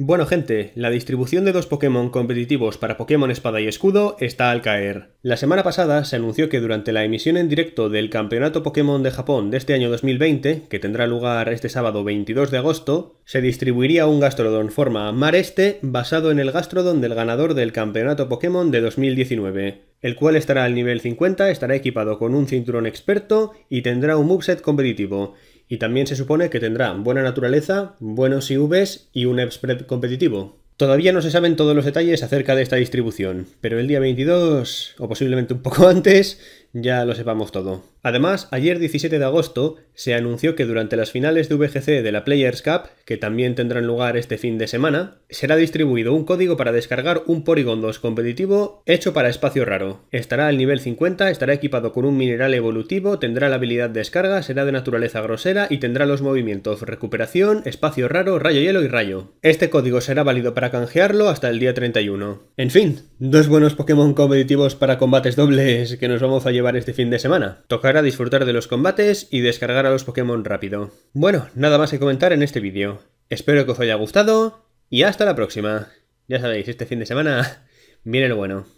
Bueno gente, la distribución de dos Pokémon competitivos para Pokémon Espada y Escudo está al caer. La semana pasada se anunció que durante la emisión en directo del Campeonato Pokémon de Japón de este año 2020, que tendrá lugar este sábado 22 de agosto, se distribuiría un Gastrodon forma Mar Este basado en el Gastrodon del ganador del Campeonato Pokémon de 2019, el cual estará al nivel 50, estará equipado con un cinturón experto y tendrá un moveset competitivo, y también se supone que tendrá buena naturaleza, buenos IVs y un spread competitivo. Todavía no se saben todos los detalles acerca de esta distribución, pero el día 22, o posiblemente un poco antes, ya lo sepamos todo. Además, ayer 17 de agosto se anunció que durante las finales de VGC de la Players Cup, que también tendrán lugar este fin de semana, será distribuido un código para descargar un Porygon 2 competitivo hecho para espacio raro. Estará al nivel 50, estará equipado con un mineral evolutivo, tendrá la habilidad descarga, será de naturaleza grosera y tendrá los movimientos recuperación, espacio raro, rayo hielo y rayo. Este código será válido para canjearlo hasta el día 31. En fin, dos buenos Pokémon competitivos para combates dobles que nos vamos a llevar este fin de semana. Tocará disfrutar de los combates y descargar a los Pokémon rápido. Bueno, nada más que comentar en este vídeo. Espero que os haya gustado y hasta la próxima. Ya sabéis, este fin de semana viene lo bueno.